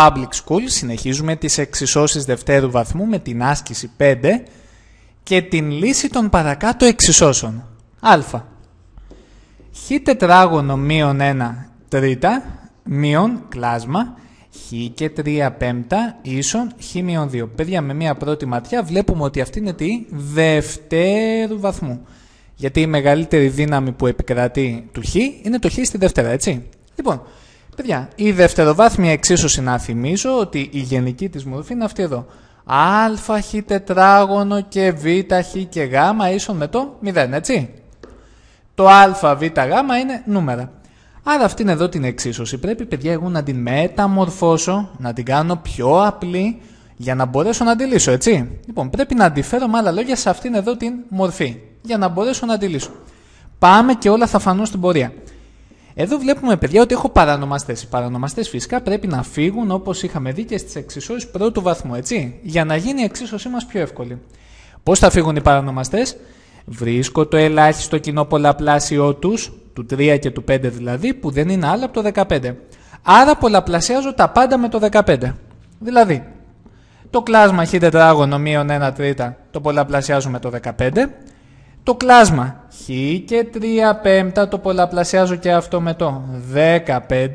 Public School συνεχίζουμε τις εξισώσεις δευτέρου βαθμού με την άσκηση 5 και την λύση των παρακάτω εξισώσεων. Α. Χ τετράγωνο μείον 1 τρίτα μείον κλάσμα χ και 3 πέμπτα ίσον χ μείον 2. Παιδιά με μία πρώτη ματιά βλέπουμε ότι αυτή είναι τη δευτέρου βαθμού. Γιατί η μεγαλύτερη δύναμη που επικρατεί του χ είναι το χ στη δευτέρα, έτσι. Λοιπόν, Παιδιά, η δευτεροβάθμια εξίσωση να θυμίζω ότι η γενική της μορφή είναι αυτή εδώ. ΑΧ τετράγωνο και β, και γ ίσον με το 0, έτσι. Το α, β, είναι νούμερα. Άρα αυτήν εδώ την εξίσωση πρέπει παιδιά εγώ να την μεταμορφώσω, να την κάνω πιο απλή για να μπορέσω να τη λύσω, έτσι. Λοιπόν, πρέπει να αντιφέρω με άλλα λόγια σε αυτήν εδώ την μορφή για να μπορέσω να τη λύσω. Πάμε και όλα θα φανούν στην πορεία. Εδώ βλέπουμε, παιδιά, ότι έχω παρανομαστές. Οι παρανομαστές φυσικά πρέπει να φύγουν όπως είχαμε δει και στις εξισώσεις πρώτου βαθμού, έτσι, για να γίνει η εξίσωσή μας πιο εύκολη. Πώς θα φύγουν οι παρανομαστές, Βρίσκω το ελάχιστο κοινό πολλαπλάσιο τους, του 3 και του 5 δηλαδή, που δεν είναι άλλο από το 15. Άρα πολλαπλασιάζω τα πάντα με το 15. Δηλαδή, το κλάσμα χ τετράγωνο μείον 1 τρίτα το πολλαπλασιάζω με το 15 το κλάσμα. Χ και 3 πέμπτα το πολλαπλασιάζω και αυτό με το 15.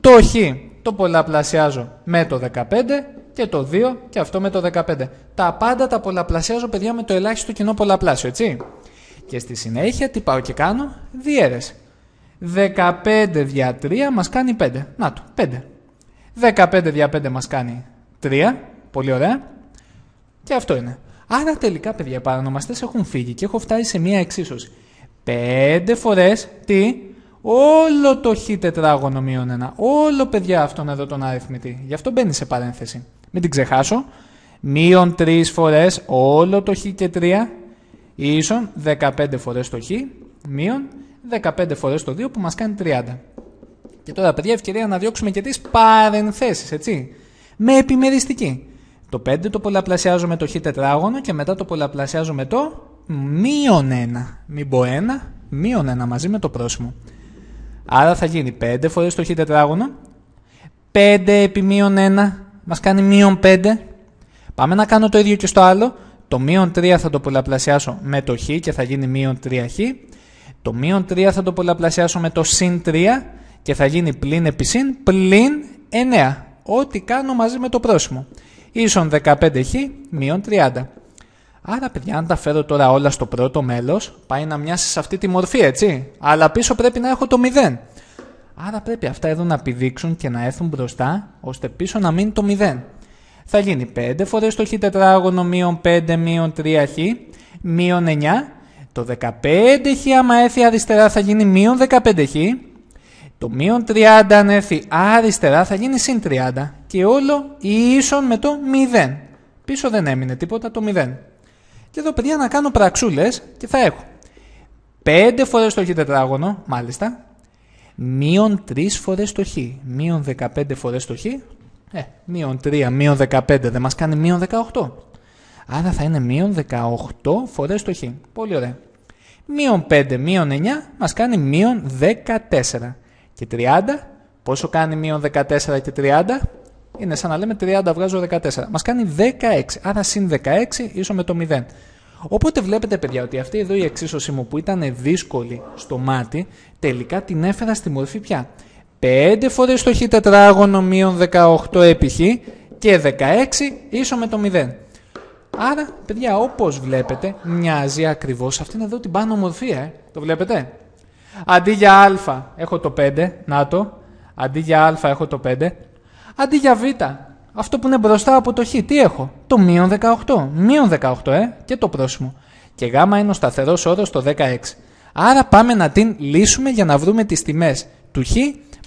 Το χ το πολλαπλασιάζω με το 15 και το 2 και αυτό με το 15. Τα πάντα τα πολλαπλασιάζω παιδιά με το ελάχιστο κοινό πολλαπλάσιο, έτσι. Και στη συνέχεια τι πάω και κάνω, διέρες. 15 δια 3 μας κάνει 5. Να το, 5. 15 δια 5 μας κάνει 3. Πολύ ωραία. Και αυτό είναι. Άρα τελικά, παιδιά, οι παρανομαστές έχουν φύγει και έχω φτάσει σε μία εξίσωση. Πέντε φορές τι. Όλο το χ τετράγωνο μείον 1. Όλο, παιδιά, αυτόν εδώ τον αριθμητή. Γι' αυτό μπαίνει σε παρένθεση. Μην την ξεχάσω. Μείον 3 φορές όλο το χ και τρία. ίσον 15 φορές το χ. Μείον 15 φορές το 2 που μας κάνει 30. Και τώρα, παιδιά, ευκαιρία να διώξουμε και τις παρενθέσεις, έτσι. Με επιμεριστική. Το 5 το πολλαπλασιάζω με το χ τετράγωνο και μετά το πολλαπλασιάζω με το μείον 1. Μην πω 1, μείον 1 μαζί με το πρόσημο. Άρα θα γίνει 5 φορές το χ τετράγωνο. 5 επί μείον 1 Μας κάνει μείον 5. Πάμε να κάνω το ίδιο και στο άλλο. Το μείον 3 θα το πολλαπλασιάσω με το χ και θα γίνει μείον 3χ. Το μείον 3 θα το πολλαπλασιάσω με το συν 3 και θα γίνει πλην επί συν πλην 9. Ό,τι κάνω μαζί με το πρόσημο ίσον 15χ μείον 30. Άρα, παιδιά, αν τα φέρω τώρα όλα στο πρώτο μέλος, πάει να μοιάσει σε αυτή τη μορφή, έτσι. Αλλά πίσω πρέπει να έχω το 0. Άρα πρέπει αυτά εδώ να πηδήξουν και να έρθουν μπροστά, ώστε πίσω να μείνει το 0. Θα γίνει 5 φορές το χ τετράγωνο μείον 5 μείον 3χ μείον 9. Το 15χ άμα έρθει αριστερά θα γίνει μείον 15χ το μείον 30 αν έρθει αριστερά θα γίνει συν 30 και όλο ίσον με το 0. Πίσω δεν έμεινε τίποτα το 0. Και εδώ παιδιά να κάνω πραξούλες και θα έχω 5 φορές το χ τετράγωνο, μάλιστα, μείον 3 φορές το χ, μείον 15 φορές το χ, ε, μείον 3, μείον 15 δεν μας κάνει μείον 18. Άρα θα είναι μείον 18 φορές το χ. Πολύ ωραία. Μείον 5, μείον 9 μας κάνει μείον 14 και 30. Πόσο κάνει μείον 14 και 30. Είναι σαν να λέμε 30 βγάζω 14. Μας κάνει 16. Άρα συν 16 ίσο με το 0. Οπότε βλέπετε παιδιά ότι αυτή εδώ η εξίσωσή μου που ήταν δύσκολη στο μάτι τελικά την έφερα στη μορφή πια. 5 φορές το χ τετράγωνο μείον 18 επί χ και 16 ίσο με το 0. Άρα, παιδιά, όπως βλέπετε, μοιάζει ακριβώς αυτήν εδώ την πάνω μορφή, ε. Το βλέπετε. Αντί για α έχω το 5, να το. Αντί για α έχω το 5. Αντί για β, αυτό που είναι μπροστά από το χ, τι έχω. Το μείον 18. Μείον 18, ε, και το πρόσημο. Και γ είναι ο σταθερός όρος το 16. Άρα πάμε να την λύσουμε για να βρούμε τις τιμές του χ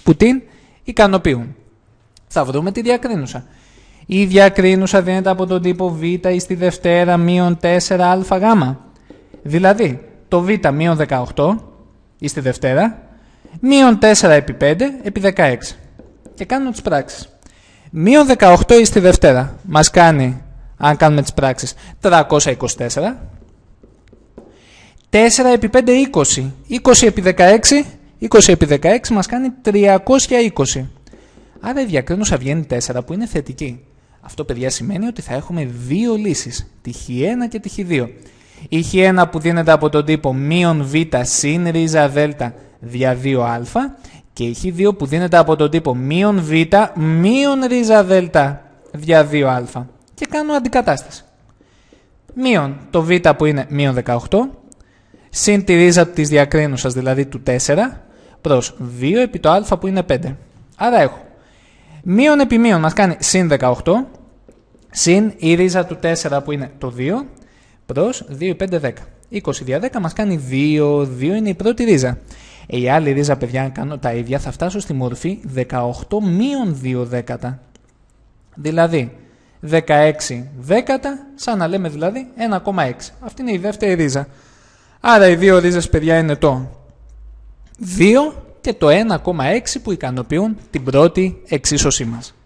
που την ικανοποιούν. Θα βρούμε τη διακρίνουσα. Η διακρίνουσα δίνεται από τον τύπο β ή στη δευτέρα μείον 4 αγ. Δηλαδή, το β μείον 18 ή στη Δευτέρα, μείον 4 επί 5 επί 16. Και κάνουμε τις πράξεις. Μείον 18 ή στη Δευτέρα μας κάνει, αν κάνουμε τις πράξεις, 324. 4 επί 5, 20. 20 επί 16, 20 επί 16 μας κάνει 320. Άρα η διακρίνουσα βγαίνει 4 που είναι θετική. Αυτό παιδιά σημαίνει ότι θα έχουμε δύο λύσεις, χ 1 και χ 2. Είχε ένα που δίνεται από τον τύπο μείον β συν ρίζα δέλτα δια 2α και είχε δύο που δίνεται από τον τύπο μείον β μείον ρίζα δέλτα δια 2α και κάνω αντικατάσταση. Μείον το β που είναι μείον 18 συν τη ρίζα της διακρίνουσας δηλαδή του 4 προς 2 επί το α που είναι 5. Άρα έχω μείον επί μείον μας κάνει συν 18 συν η ρίζα του 4 που είναι το 2 προ 2, 5, 10. 20 δια 10 μας κάνει 2, 2 είναι η πρώτη ρίζα. Η άλλη ρίζα, παιδιά, αν κάνω τα ίδια, θα φτάσω στη μορφή 18 μείον 2 δέκατα. Δηλαδή, 16 δέκατα, σαν να λέμε δηλαδή 1,6. Αυτή είναι η δεύτερη ρίζα. Άρα οι δύο ρίζες, παιδιά, είναι το 2 και το 1,6 που ικανοποιούν την πρώτη εξίσωσή μας.